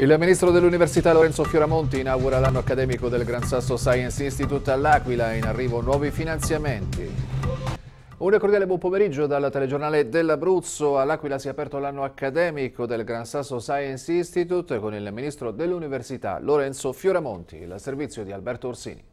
Il ministro dell'Università Lorenzo Fioramonti inaugura l'anno accademico del Gran Sasso Science Institute all'Aquila, in arrivo nuovi finanziamenti. Un cordiale buon pomeriggio dal telegiornale dell'Abruzzo. All'Aquila si è aperto l'anno accademico del Gran Sasso Science Institute con il ministro dell'Università Lorenzo Fioramonti, il servizio di Alberto Orsini.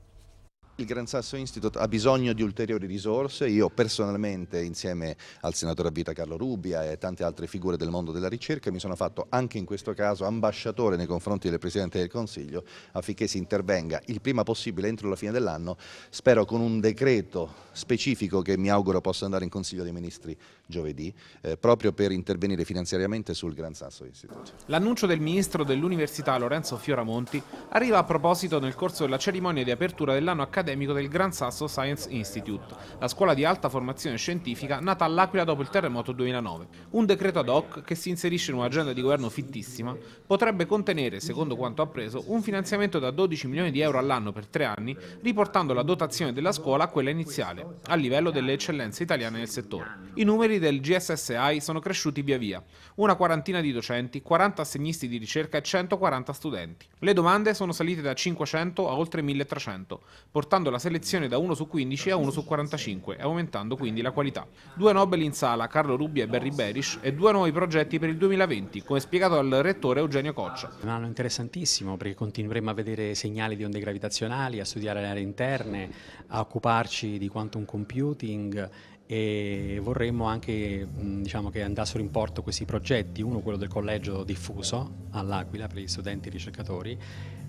Il Gran Sasso Institute ha bisogno di ulteriori risorse, io personalmente insieme al senatore a vita Carlo Rubbia e tante altre figure del mondo della ricerca mi sono fatto anche in questo caso ambasciatore nei confronti del Presidente del Consiglio affinché si intervenga il prima possibile entro la fine dell'anno, spero con un decreto specifico che mi auguro possa andare in Consiglio dei Ministri giovedì, eh, proprio per intervenire finanziariamente sul Gran Sasso Institute. L'annuncio del Ministro dell'Università Lorenzo Fioramonti arriva a proposito nel corso della cerimonia di apertura dell'anno accademico accademico del Gran Sasso Science Institute, la scuola di alta formazione scientifica nata all'Aquila dopo il terremoto 2009. Un decreto ad hoc che si inserisce in un'agenda di governo fittissima potrebbe contenere, secondo quanto appreso, un finanziamento da 12 milioni di euro all'anno per tre anni, riportando la dotazione della scuola a quella iniziale, a livello delle eccellenze italiane nel settore. I numeri del GSSI sono cresciuti via via, una quarantina di docenti, 40 assegnisti di ricerca e 140 studenti. Le domande sono salite da 500 a oltre 1300, portando portando la selezione da 1 su 15 a 1 su 45, aumentando quindi la qualità. Due Nobel in sala, Carlo Rubbia e Barry Berish, e due nuovi progetti per il 2020, come spiegato dal rettore Eugenio Coccia. Un anno interessantissimo perché continueremo a vedere segnali di onde gravitazionali, a studiare le aree interne, a occuparci di quantum computing e vorremmo anche diciamo, che andassero in porto questi progetti, uno quello del collegio diffuso all'Aquila per gli studenti e i ricercatori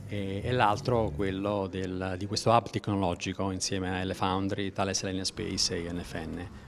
e, e l'altro quello del, di questo hub tecnologico insieme a Elefoundry, Thales Alenia Space e INFN.